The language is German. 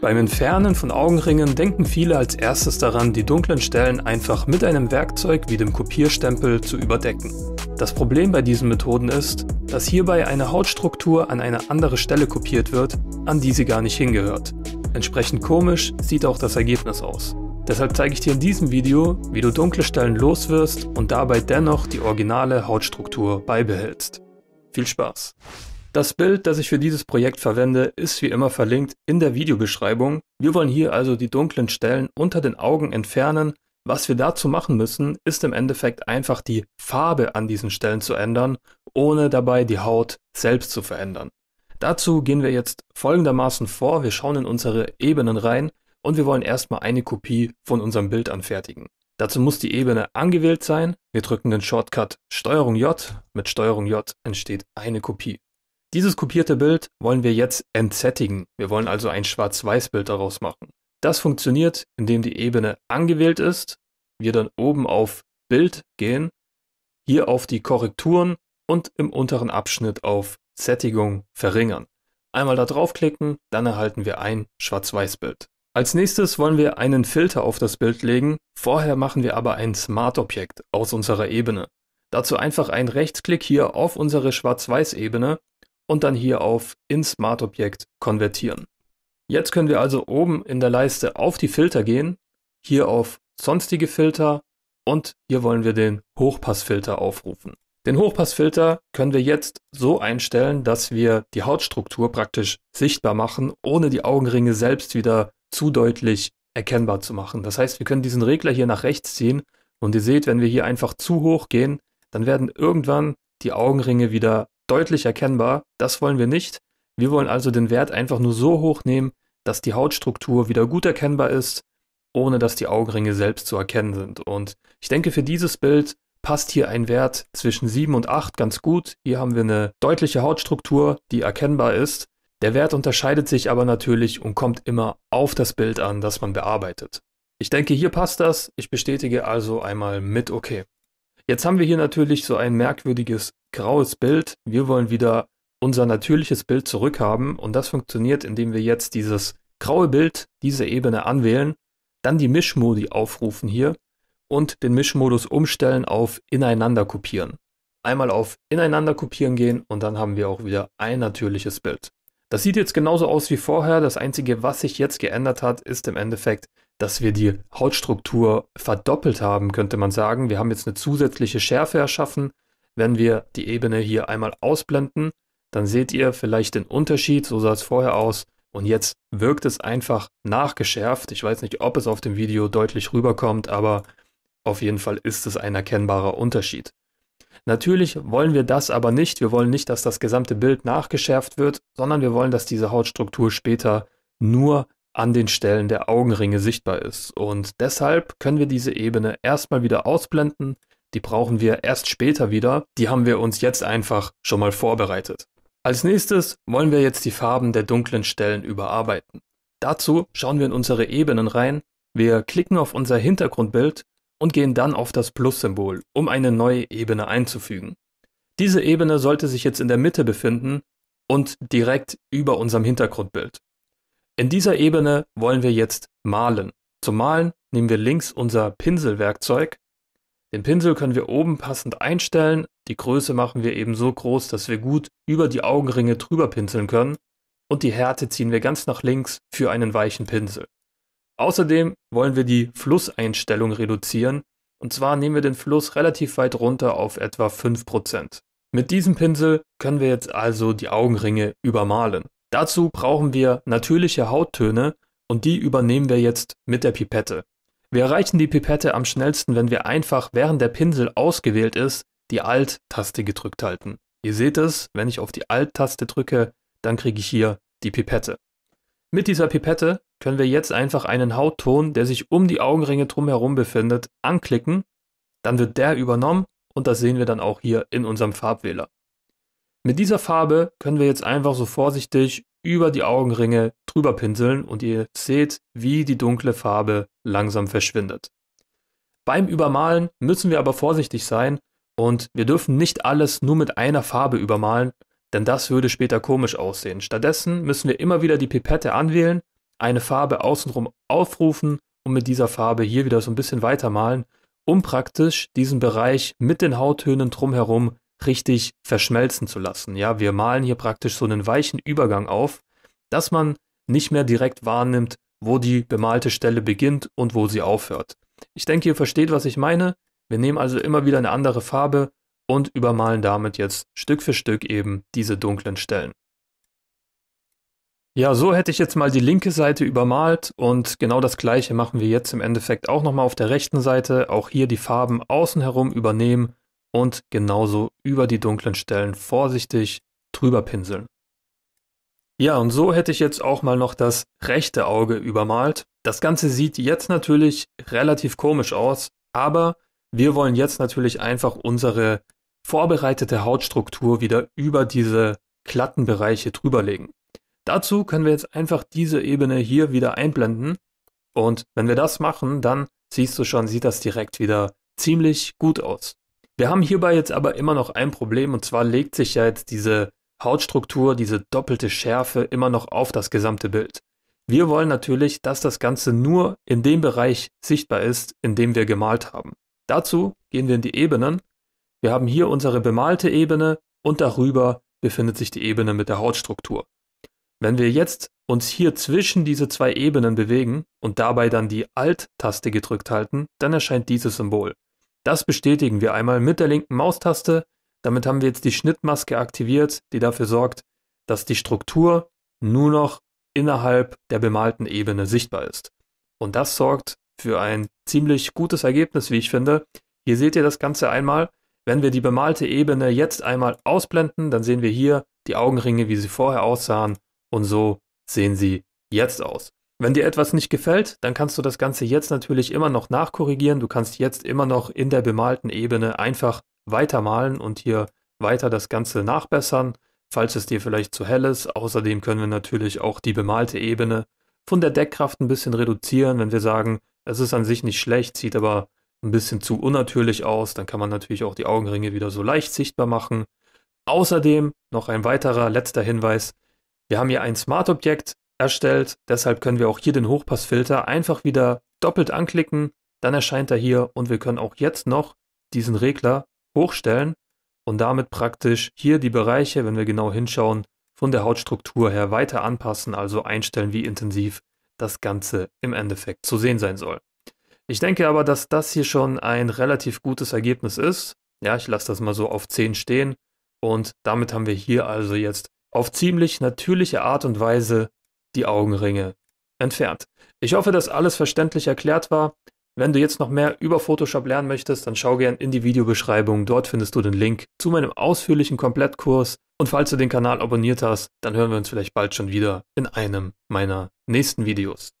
Beim Entfernen von Augenringen denken viele als erstes daran, die dunklen Stellen einfach mit einem Werkzeug wie dem Kopierstempel zu überdecken. Das Problem bei diesen Methoden ist, dass hierbei eine Hautstruktur an eine andere Stelle kopiert wird, an die sie gar nicht hingehört. Entsprechend komisch sieht auch das Ergebnis aus. Deshalb zeige ich dir in diesem Video, wie du dunkle Stellen loswirst und dabei dennoch die originale Hautstruktur beibehältst. Viel Spaß! Das Bild, das ich für dieses Projekt verwende, ist wie immer verlinkt in der Videobeschreibung. Wir wollen hier also die dunklen Stellen unter den Augen entfernen. Was wir dazu machen müssen, ist im Endeffekt einfach die Farbe an diesen Stellen zu ändern, ohne dabei die Haut selbst zu verändern. Dazu gehen wir jetzt folgendermaßen vor. Wir schauen in unsere Ebenen rein und wir wollen erstmal eine Kopie von unserem Bild anfertigen. Dazu muss die Ebene angewählt sein. Wir drücken den Shortcut STRG J. Mit STRG J entsteht eine Kopie. Dieses kopierte Bild wollen wir jetzt entsättigen. Wir wollen also ein Schwarz-Weiß-Bild daraus machen. Das funktioniert, indem die Ebene angewählt ist, wir dann oben auf Bild gehen, hier auf die Korrekturen und im unteren Abschnitt auf Sättigung verringern. Einmal da draufklicken, dann erhalten wir ein Schwarz-Weiß-Bild. Als nächstes wollen wir einen Filter auf das Bild legen, vorher machen wir aber ein Smart-Objekt aus unserer Ebene. Dazu einfach einen Rechtsklick hier auf unsere Schwarz-Weiß-Ebene und dann hier auf in Smart Objekt konvertieren. Jetzt können wir also oben in der Leiste auf die Filter gehen, hier auf sonstige Filter und hier wollen wir den Hochpassfilter aufrufen. Den Hochpassfilter können wir jetzt so einstellen, dass wir die Hautstruktur praktisch sichtbar machen, ohne die Augenringe selbst wieder zu deutlich erkennbar zu machen. Das heißt, wir können diesen Regler hier nach rechts ziehen und ihr seht, wenn wir hier einfach zu hoch gehen, dann werden irgendwann die Augenringe wieder deutlich erkennbar. Das wollen wir nicht. Wir wollen also den Wert einfach nur so hoch nehmen, dass die Hautstruktur wieder gut erkennbar ist, ohne dass die Augenringe selbst zu erkennen sind. Und ich denke, für dieses Bild passt hier ein Wert zwischen 7 und 8 ganz gut. Hier haben wir eine deutliche Hautstruktur, die erkennbar ist. Der Wert unterscheidet sich aber natürlich und kommt immer auf das Bild an, das man bearbeitet. Ich denke, hier passt das. Ich bestätige also einmal mit OK. Jetzt haben wir hier natürlich so ein merkwürdiges graues Bild, wir wollen wieder unser natürliches Bild zurückhaben und das funktioniert, indem wir jetzt dieses graue Bild, diese Ebene anwählen, dann die Mischmodi aufrufen hier und den Mischmodus umstellen auf ineinander kopieren. Einmal auf ineinander kopieren gehen und dann haben wir auch wieder ein natürliches Bild. Das sieht jetzt genauso aus wie vorher. Das einzige, was sich jetzt geändert hat, ist im Endeffekt, dass wir die Hautstruktur verdoppelt haben, könnte man sagen. Wir haben jetzt eine zusätzliche Schärfe erschaffen wenn wir die Ebene hier einmal ausblenden, dann seht ihr vielleicht den Unterschied, so sah es vorher aus und jetzt wirkt es einfach nachgeschärft. Ich weiß nicht, ob es auf dem Video deutlich rüberkommt, aber auf jeden Fall ist es ein erkennbarer Unterschied. Natürlich wollen wir das aber nicht. Wir wollen nicht, dass das gesamte Bild nachgeschärft wird, sondern wir wollen, dass diese Hautstruktur später nur an den Stellen der Augenringe sichtbar ist. Und deshalb können wir diese Ebene erstmal wieder ausblenden, die brauchen wir erst später wieder. Die haben wir uns jetzt einfach schon mal vorbereitet. Als nächstes wollen wir jetzt die Farben der dunklen Stellen überarbeiten. Dazu schauen wir in unsere Ebenen rein. Wir klicken auf unser Hintergrundbild und gehen dann auf das Plus-Symbol, um eine neue Ebene einzufügen. Diese Ebene sollte sich jetzt in der Mitte befinden und direkt über unserem Hintergrundbild. In dieser Ebene wollen wir jetzt malen. Zum Malen nehmen wir links unser Pinselwerkzeug den Pinsel können wir oben passend einstellen, die Größe machen wir eben so groß, dass wir gut über die Augenringe drüber pinseln können und die Härte ziehen wir ganz nach links für einen weichen Pinsel. Außerdem wollen wir die Flusseinstellung reduzieren und zwar nehmen wir den Fluss relativ weit runter auf etwa 5%. Mit diesem Pinsel können wir jetzt also die Augenringe übermalen. Dazu brauchen wir natürliche Hauttöne und die übernehmen wir jetzt mit der Pipette. Wir erreichen die Pipette am schnellsten, wenn wir einfach, während der Pinsel ausgewählt ist, die Alt-Taste gedrückt halten. Ihr seht es, wenn ich auf die Alt-Taste drücke, dann kriege ich hier die Pipette. Mit dieser Pipette können wir jetzt einfach einen Hautton, der sich um die Augenringe drumherum befindet, anklicken. Dann wird der übernommen und das sehen wir dann auch hier in unserem Farbwähler. Mit dieser Farbe können wir jetzt einfach so vorsichtig über die Augenringe drüber pinseln und ihr seht, wie die dunkle Farbe langsam verschwindet. Beim Übermalen müssen wir aber vorsichtig sein und wir dürfen nicht alles nur mit einer Farbe übermalen, denn das würde später komisch aussehen. Stattdessen müssen wir immer wieder die Pipette anwählen, eine Farbe außenrum aufrufen und mit dieser Farbe hier wieder so ein bisschen weitermalen, um praktisch diesen Bereich mit den Hauttönen drumherum richtig verschmelzen zu lassen. Ja, wir malen hier praktisch so einen weichen Übergang auf, dass man nicht mehr direkt wahrnimmt, wo die bemalte Stelle beginnt und wo sie aufhört. Ich denke, ihr versteht, was ich meine. Wir nehmen also immer wieder eine andere Farbe und übermalen damit jetzt Stück für Stück eben diese dunklen Stellen. Ja, so hätte ich jetzt mal die linke Seite übermalt und genau das gleiche machen wir jetzt im Endeffekt auch nochmal auf der rechten Seite. Auch hier die Farben außen herum übernehmen und genauso über die dunklen Stellen vorsichtig drüber pinseln. Ja, und so hätte ich jetzt auch mal noch das rechte Auge übermalt. Das Ganze sieht jetzt natürlich relativ komisch aus, aber wir wollen jetzt natürlich einfach unsere vorbereitete Hautstruktur wieder über diese glatten Bereiche drüberlegen. Dazu können wir jetzt einfach diese Ebene hier wieder einblenden und wenn wir das machen, dann siehst du schon, sieht das direkt wieder ziemlich gut aus. Wir haben hierbei jetzt aber immer noch ein Problem und zwar legt sich ja jetzt diese Hautstruktur, diese doppelte Schärfe immer noch auf das gesamte Bild. Wir wollen natürlich, dass das Ganze nur in dem Bereich sichtbar ist, in dem wir gemalt haben. Dazu gehen wir in die Ebenen. Wir haben hier unsere bemalte Ebene und darüber befindet sich die Ebene mit der Hautstruktur. Wenn wir jetzt uns hier zwischen diese zwei Ebenen bewegen und dabei dann die Alt-Taste gedrückt halten, dann erscheint dieses Symbol. Das bestätigen wir einmal mit der linken Maustaste. Damit haben wir jetzt die Schnittmaske aktiviert, die dafür sorgt, dass die Struktur nur noch innerhalb der bemalten Ebene sichtbar ist. Und das sorgt für ein ziemlich gutes Ergebnis, wie ich finde. Hier seht ihr das Ganze einmal. Wenn wir die bemalte Ebene jetzt einmal ausblenden, dann sehen wir hier die Augenringe, wie sie vorher aussahen und so sehen sie jetzt aus. Wenn dir etwas nicht gefällt, dann kannst du das Ganze jetzt natürlich immer noch nachkorrigieren. Du kannst jetzt immer noch in der bemalten Ebene einfach weitermalen und hier weiter das Ganze nachbessern, falls es dir vielleicht zu hell ist. Außerdem können wir natürlich auch die bemalte Ebene von der Deckkraft ein bisschen reduzieren, wenn wir sagen, es ist an sich nicht schlecht, sieht aber ein bisschen zu unnatürlich aus. Dann kann man natürlich auch die Augenringe wieder so leicht sichtbar machen. Außerdem noch ein weiterer letzter Hinweis. Wir haben hier ein Smart-Objekt, erstellt. Deshalb können wir auch hier den Hochpassfilter einfach wieder doppelt anklicken. Dann erscheint er hier und wir können auch jetzt noch diesen Regler hochstellen und damit praktisch hier die Bereiche, wenn wir genau hinschauen, von der Hautstruktur her weiter anpassen, also einstellen, wie intensiv das Ganze im Endeffekt zu sehen sein soll. Ich denke aber, dass das hier schon ein relativ gutes Ergebnis ist. Ja, ich lasse das mal so auf 10 stehen und damit haben wir hier also jetzt auf ziemlich natürliche Art und Weise die Augenringe entfernt. Ich hoffe, dass alles verständlich erklärt war. Wenn du jetzt noch mehr über Photoshop lernen möchtest, dann schau gern in die Videobeschreibung. Dort findest du den Link zu meinem ausführlichen Komplettkurs. Und falls du den Kanal abonniert hast, dann hören wir uns vielleicht bald schon wieder in einem meiner nächsten Videos.